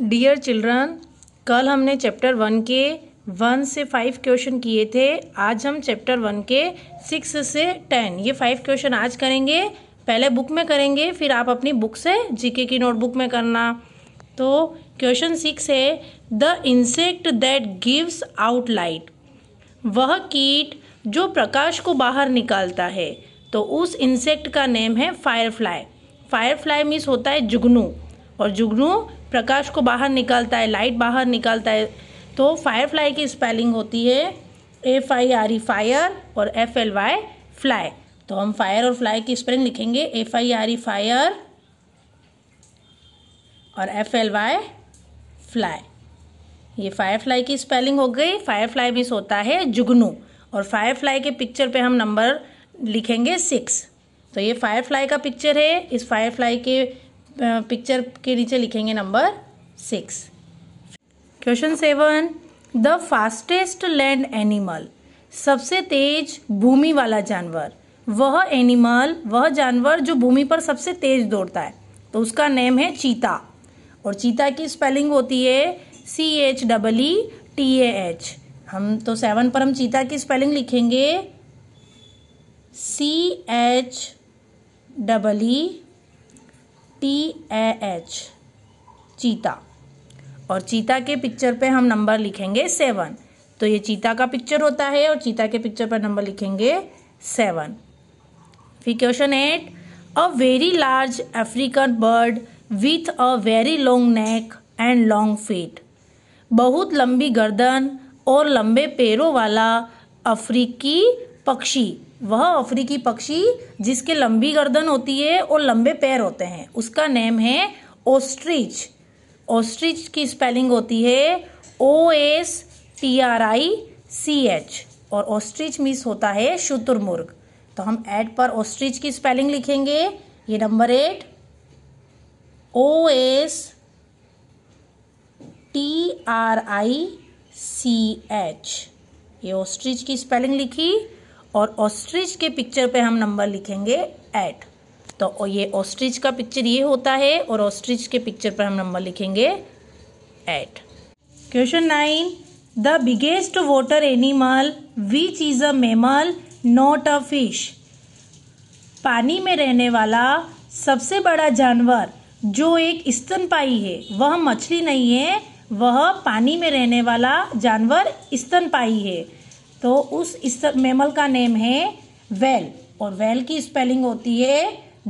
dear children कल हमने chapter one के वन से फाइव क्वेश्चन किए थे आज हम चैप्टर वन के सिक्स से टेन ये फाइव क्वेश्चन आज करेंगे पहले बुक में करेंगे फिर आप अपनी बुक से जीके की नोटबुक में करना तो क्वेश्चन सिक्स है the insect that gives out light वह कीट जो प्रकाश को बाहर निकालता है तो उस इंसेक्ट का नेम है फायरफ्लाई फायरफ्लाई मीन्स होता है जुगनू और जुगनू प्रकाश को बाहर निकालता है लाइट बाहर निकालता है तो फायरफ्लाई की स्पेलिंग होती है F I R E fire और एफ एल वाई फ्लाई तो हम फायर और फ्लाई की स्पेलिंग लिखेंगे F I R E fire और एफ एल वाई फ्लाई ये फायरफ्लाई की स्पेलिंग हो गई फायरफ्लाई मिस होता है जुगनू और फायरफ्लाई के पिक्चर पे हम नंबर लिखेंगे सिक्स तो ये फायरफ्लाई का पिक्चर है इस फायरफ्लाई के पिक्चर के नीचे लिखेंगे number six question seven the fastest land animal सबसे तेज भूमि वाला जानवर वह एनिमल वह जानवर जो भूमि पर सबसे तेज दौड़ता है तो उसका नेम है चीता और चीता की स्पेलिंग होती है C H double E T A H हम तो सेवन पर हम चीता की स्पेलिंग लिखेंगे C H double E T A H cheetah और चीता के पिक्चर पे हम नंबर लिखेंगे सेवन तो ये चीता का पिक्चर होता है और चीता के पिक्चर पर नंबर लिखेंगे सेवन फिर question eight a very large African bird with a very long neck and long feet बहुत लंबी गर्दन और लंबे पैरों वाला अफ्रीकी पक्षी वह अफ्रीकी पक्षी जिसके लंबी गर्दन होती है और लंबे पैर होते हैं उसका नेम है ओस्ट्रिच ओस्ट्रिच की स्पेलिंग होती है O S T R I C H और ऑस्ट्रिच मिस होता है शुतुरमुर्ग तो हम एड पर ऑस्ट्रिच की स्पेलिंग लिखेंगे ये number eight O S T R I C H ये ऑस्ट्रिच की स्पेलिंग लिखी और ऑस्ट्रिच के पिक्चर पे हम नंबर लिखेंगे एट तो ये ऑस्ट्रिच का पिक्चर ये होता है और ऑस्ट्रिच के पिक्चर पर हम नंबर लिखेंगे eight question nine the biggest water animal which is a mammal not a fish पानी में रहने वाला सबसे बड़ा जानवर जो एक स्तनपाई है वह मछली नहीं है वह पानी में रहने वाला जानवर स्तनपाई है तो उस इस मेमल का नेम है वेल और वेल की स्पेलिंग होती है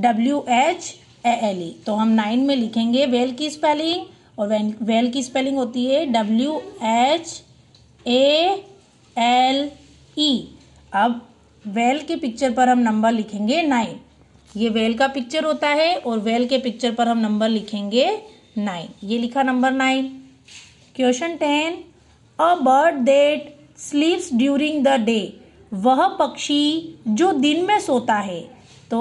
W H A L E तो हम नाइन में लिखेंगे वेल की स्पेलिंग और वेल की स्पेलिंग होती है W H A L E अब वेल के पिक्चर पर हम नंबर लिखेंगे नाइन ये वेल का पिक्चर होता है और वेल के पिक्चर पर हम नंबर लिखेंगे नाइन ये लिखा number nine question ten a bird that sleeps during the day वह पक्षी जो दिन में सोता है तो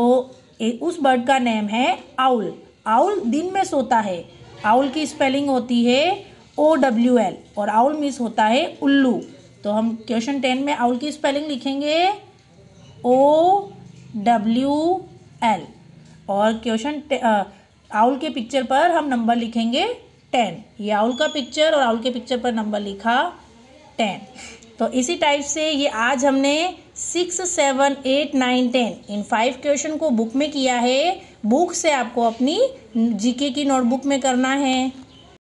ए, उस बर्ड का नेम है आउल आउल दिन में सोता है आउल की स्पेलिंग होती है ओ डब्ल्यू एल और आउल मीस होता है उल्लू तो हम क्वेश्चन टेन में आउल की स्पेलिंग लिखेंगे ओ डब्ल्यू एल और क्वेश्चन आउल के पिक्चर पर हम नंबर लिखेंगे टेन ये आउल का पिक्चर और आउल के पिक्चर पर नंबर लिखा टेन तो इसी टाइप से ये आज हमने six seven eight nine ten इन फाइव क्वेश्चन को बुक में किया है बुक से आपको अपनी जीके की नोटबुक में करना है